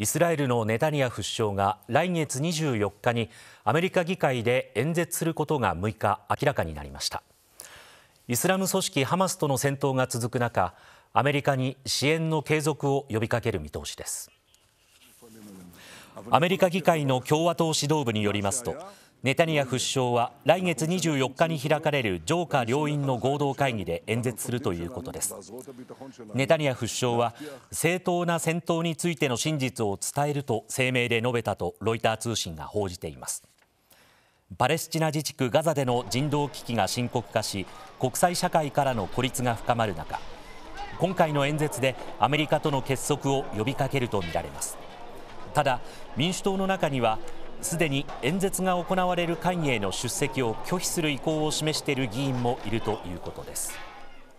イスラエルのネタニヤフ首相が来月24日にアメリカ議会で演説することが6日明らかになりましたイスラム組織ハマスとの戦闘が続く中アメリカに支援の継続を呼びかける見通しですアメリカ議会の共和党指導部によりますとネタニヤフ首相は来月24日に開かれる上下両院の合同会議で演説するということですネタニヤフ首相は正当な戦闘についての真実を伝えると声明で述べたとロイター通信が報じていますパレスチナ自治区ガザでの人道危機が深刻化し国際社会からの孤立が深まる中今回の演説でアメリカとの結束を呼びかけるとみられますただ、民主党の中にはすでに演説が行われる会議への出席を拒否する意向を示している議員もいるということです。